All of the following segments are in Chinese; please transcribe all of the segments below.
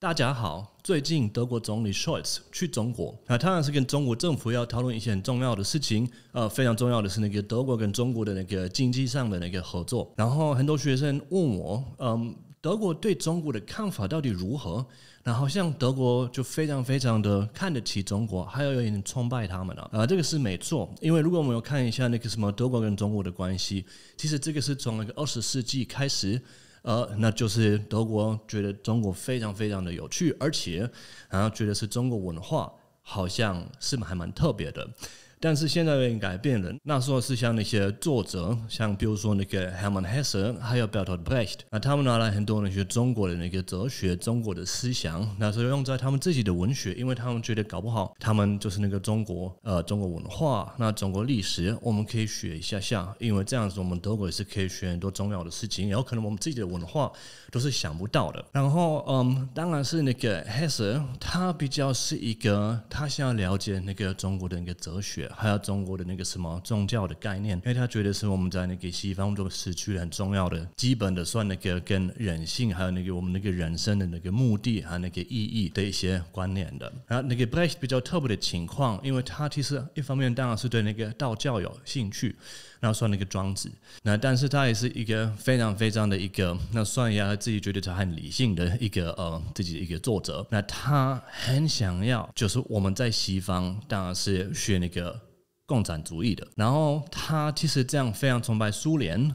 大家好，最近德国总理舒尔茨去中国，那当然是跟中国政府要讨论一些很重要的事情。呃，非常重要的是那个德国跟中国的那个经济上的那个合作。然后很多学生问我，嗯，德国对中国的看法到底如何？然好像德国就非常非常的看得起中国，还要有点崇拜他们了。啊，这个是没错，因为如果我们有看一下那个什么德国跟中国的关系，其实这个是从那个二十世纪开始。呃，那就是德国觉得中国非常非常的有趣，而且然后觉得是中国文化好像是还蛮特别的。但是现在经改变了。那时候是像那些作者，像比如说那个 Hermann Hesse，还有 Bertolt Brecht，那他们拿来很多那些中国人的一个哲学，中国的思想，那时候用在他们自己的文学，因为他们觉得搞不好他们就是那个中国，呃，中国文化，那中国历史，我们可以学一下下，因为这样子我们德国也是可以学很多重要的事情，然后可能我们自己的文化都是想不到的。然后，嗯，当然是那个 Hesse，他比较是一个他想要了解那个中国的那个哲学。还有中国的那个什么宗教的概念，因为他觉得是我们在那个西方就失去了很重要的基本的，算那个跟人性，还有那个我们那个人生的那个目的和那个意义的一些关联的。然后那个 e 莱斯比较特别的情况，因为他其实一方面当然是对那个道教有兴趣，然后算那个庄子，那但是他也是一个非常非常的一个，那算一下自己觉得他很理性的一个呃自己的一个作者，那他很想要就是我们在西方当然是学那个。共产主义的，然后他其实这样非常崇拜苏联，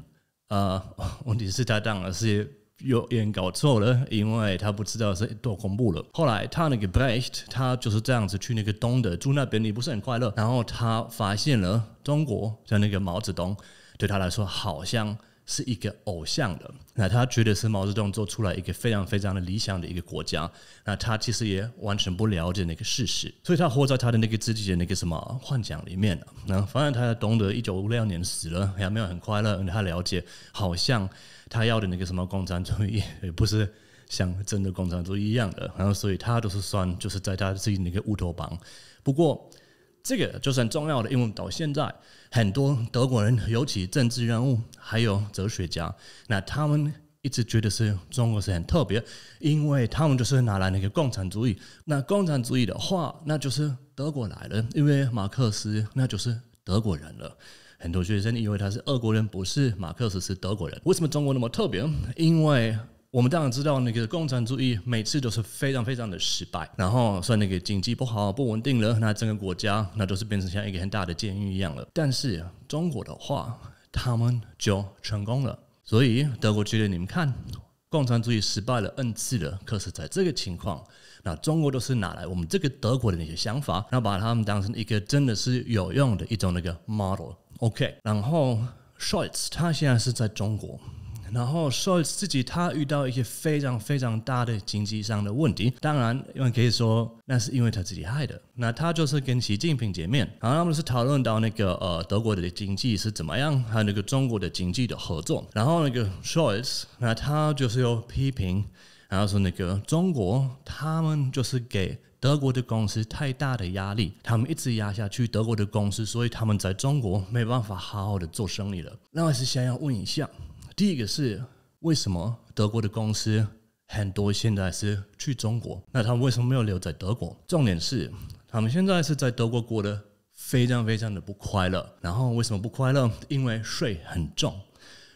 呃，问题是他当然是有点搞错了，因为他不知道是多恐怖了。后来他那个 Braced，他就是这样子去那个东德住那边，也不是很快乐。然后他发现了中国，像那个毛泽东，对他来说好像。是一个偶像的，那他觉得是毛泽东做出来一个非常非常的理想的一个国家，那他其实也完全不了解那个事实，所以他活在他的那个自己的那个什么幻想里面了。那反而他懂得一九五六年死了，也没有很快乐，他了解好像他要的那个什么共产主义也不是像真的共产主义一样的，然后所以他都是算就是在他自己那个乌托邦。不过。这个就算重要的，因为到现在很多德国人，尤其政治人物还有哲学家，那他们一直觉得是中国是很特别，因为他们就是拿来那个共产主义。那共产主义的话，那就是德国来了，因为马克思那就是德国人了。很多学生以为他是俄国人，不是马克思是德国人。为什么中国那么特别？因为。我们当然知道那个共产主义每次都是非常非常的失败，然后算那个经济不好、不稳定了，那整个国家那都是变成像一个很大的监狱一样了。但是中国的话，他们就成功了。所以德国觉得你们看，共产主义失败了 N 次了，可是在这个情况，那中国都是拿来我们这个德国的那些想法，然后把他们当成一个真的是有用的一种那个 model。OK，然后施 t z 他现在是在中国。然后说自己他遇到一些非常非常大的经济上的问题，当然，因为可以说那是因为他自己害的。那他就是跟习近平见面，然后他们是讨论到那个呃德国的经济是怎么样，还有那个中国的经济的合作。然后那个 s o h o l 那他就是要批评，然后说那个中国他们就是给德国的公司太大的压力，他们一直压下去德国的公司，所以他们在中国没办法好好的做生意了。那我是想要问一下。第一个是为什么德国的公司很多现在是去中国？那他们为什么没有留在德国？重点是他们现在是在德国过得非常非常的不快乐。然后为什么不快乐？因为税很重，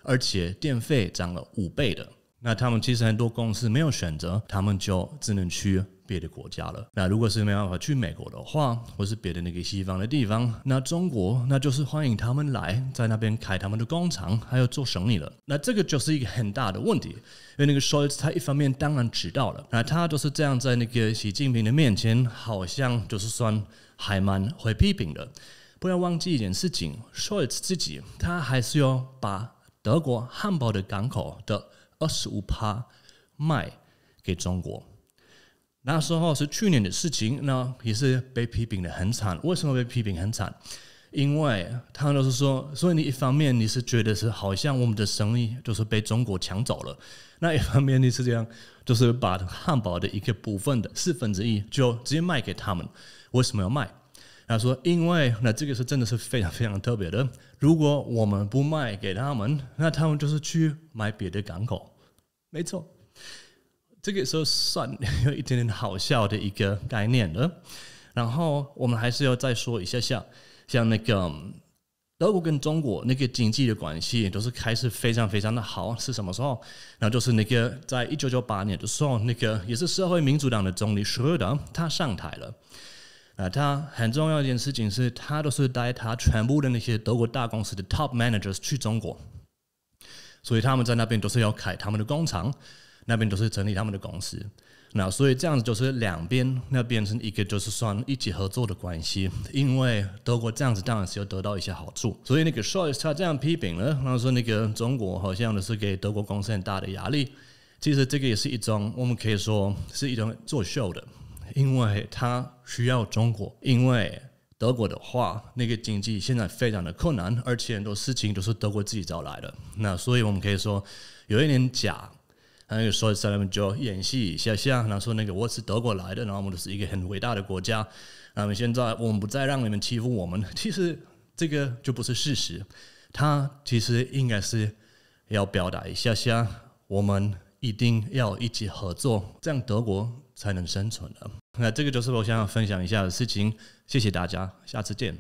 而且电费涨了五倍的。那他们其实很多公司没有选择，他们就只能去。别的国家了，那如果是没办法去美国的话，或是别的那个西方的地方，那中国那就是欢迎他们来，在那边开他们的工厂，还有做生意了。那这个就是一个很大的问题，因为那个 s h o l t 他一方面当然知道了，那他就是这样在那个习近平的面前，好像就是算还蛮会批评的。不要忘记一件事情 s h o l t 自己他还是要把德国汉堡的港口的二十五趴卖给中国。那时候是去年的事情，那也是被批评的很惨。为什么被批评很惨？因为他们就是说，所以你一方面你是觉得是好像我们的生意就是被中国抢走了，那一方面你是这样，就是把汉堡的一个部分的四分之一就直接卖给他们。为什么要卖？他说，因为那这个是真的是非常非常特别的。如果我们不卖给他们，那他们就是去买别的港口。没错。这个时候算有一点点好笑的一个概念了，然后我们还是要再说一下，像像那个德国跟中国那个经济的关系都是开始非常非常的好，是什么时候？然后就是那个在一九九八年的时候，那个也是社会民主党的总理舒尔德他上台了啊，他很重要一件事情是他都是带他全部的那些德国大公司的 top managers 去中国，所以他们在那边都是要开他们的工厂。那边都是成立他们的公司，那所以这样子就是两边那变成一个就是算一起合作的关系，因为德国这样子当然是要得到一些好处，所以那个 s c h o 他这样批评了，他说那个中国好像都是给德国公司很大的压力，其实这个也是一种我们可以说是一种作秀的，因为他需要中国，因为德国的话那个经济现在非常的困难，而且很多事情都是德国自己找来的，那所以我们可以说有一点假。他那个说那门就演戏，一下下，然后说那个我是德国来的，然后我们是一个很伟大的国家，那么现在我们不再让你们欺负我们，其实这个就不是事实，他其实应该是要表达一下下，我们一定要一起合作，这样德国才能生存的。那这个就是我想要分享一下的事情，谢谢大家，下次见。